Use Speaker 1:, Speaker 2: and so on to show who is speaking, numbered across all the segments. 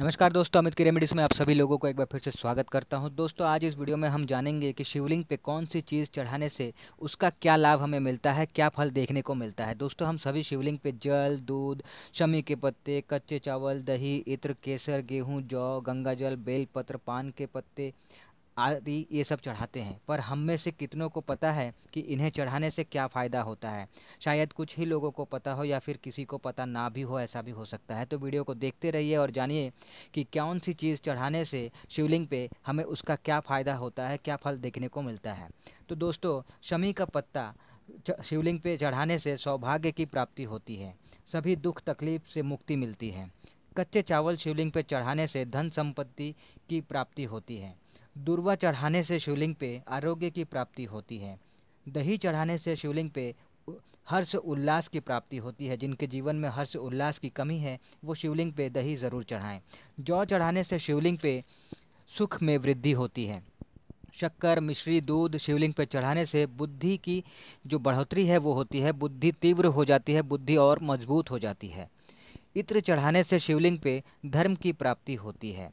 Speaker 1: नमस्कार दोस्तों अमित की रेमेडीज़ में आप सभी लोगों को एक बार फिर से स्वागत करता हूं दोस्तों आज इस वीडियो में हम जानेंगे कि शिवलिंग पे कौन सी चीज़ चढ़ाने से उसका क्या लाभ हमें मिलता है क्या फल देखने को मिलता है दोस्तों हम सभी शिवलिंग पे जल दूध शमी के पत्ते कच्चे चावल दही इत्र केसर गेहूँ जौ जल बेलपत्र पान के पत्ते आदि ये सब चढ़ाते हैं पर हम में से कितनों को पता है कि इन्हें चढ़ाने से क्या फ़ायदा होता है शायद कुछ ही लोगों को पता हो या फिर किसी को पता ना भी हो ऐसा भी हो सकता है तो वीडियो को देखते रहिए और जानिए कि कौन सी चीज़ चढ़ाने से शिवलिंग पे हमें उसका क्या फ़ायदा होता है क्या फल देखने को मिलता है तो दोस्तों शमी का पत्ता शिवलिंग पे चढ़ाने से सौभाग्य की प्राप्ति होती है सभी दुख तकलीफ से मुक्ति मिलती है कच्चे चावल शिवलिंग पर चढ़ाने से धन संपत्ति की प्राप्ति होती है दुर्वा चढ़ाने से शिवलिंग पे आरोग्य की प्राप्ति होती है दही चढ़ाने से शिवलिंग पे हर्ष उल्लास की प्राप्ति होती है जिनके जीवन में हर्ष उल्लास की कमी है वो शिवलिंग पे दही ज़रूर चढ़ाएं जौ चढ़ाने से शिवलिंग पे सुख में वृद्धि होती है शक्कर मिश्री दूध शिवलिंग पर चढ़ाने से बुद्धि की जो बढ़ोतरी है वो होती है बुद्धि तीव्र हो जाती है बुद्धि और मजबूत हो जाती है इत्र चढ़ाने से शिवलिंग पे धर्म की प्राप्ति होती है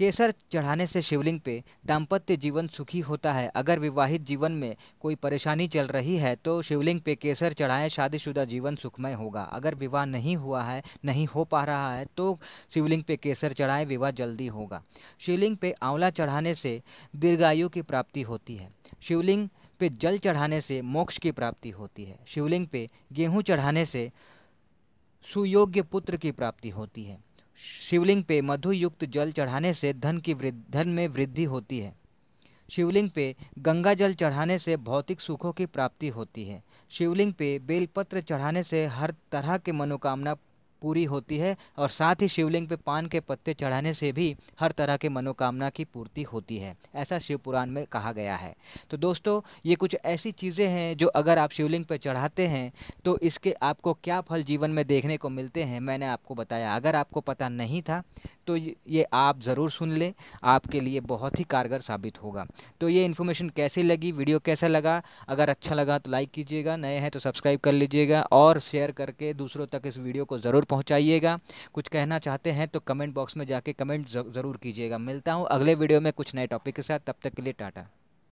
Speaker 1: केसर चढ़ाने से शिवलिंग पे दाम्पत्य जीवन सुखी होता है अगर विवाहित जीवन में कोई परेशानी चल रही है तो शिवलिंग पे केसर चढ़ाएं शादीशुदा जीवन सुखमय होगा अगर विवाह नहीं हुआ है नहीं हो पा रहा है तो शिवलिंग पे केसर चढ़ाएं विवाह जल्दी होगा शिवलिंग पे आंवला चढ़ाने से दीर्घायु की प्राप्ति होती है शिवलिंग पे जल चढ़ाने से मोक्ष की प्राप्ति होती है शिवलिंग पे गेहूँ चढ़ाने से सुयोग्य पुत्र की प्राप्ति होती है शिवलिंग पे मधु युक्त जल चढ़ाने से धन की धन में वृद्धि होती है शिवलिंग पे गंगा जल चढ़ाने से भौतिक सुखों की प्राप्ति होती है शिवलिंग पे बेलपत्र चढ़ाने से हर तरह के मनोकामना पूरी होती है और साथ ही शिवलिंग पे पान के पत्ते चढ़ाने से भी हर तरह के मनोकामना की पूर्ति होती है ऐसा शिव पुराण में कहा गया है तो दोस्तों ये कुछ ऐसी चीज़ें हैं जो अगर आप शिवलिंग पर चढ़ाते हैं तो इसके आपको क्या फल जीवन में देखने को मिलते हैं मैंने आपको बताया अगर आपको पता नहीं था तो ये आप ज़रूर सुन लें आपके लिए बहुत ही कारगर साबित होगा तो ये इन्फॉर्मेशन कैसी लगी वीडियो कैसा लगा अगर अच्छा लगा तो लाइक कीजिएगा नए हैं तो सब्सक्राइब कर लीजिएगा और शेयर करके दूसरों तक इस वीडियो को ज़रूर पहुँचाइएगा कुछ कहना चाहते हैं तो कमेंट बॉक्स में जाके कमेंट ज़रूर कीजिएगा मिलता हूँ अगले वीडियो में कुछ नए टॉपिक के साथ तब तक के लिए टाटा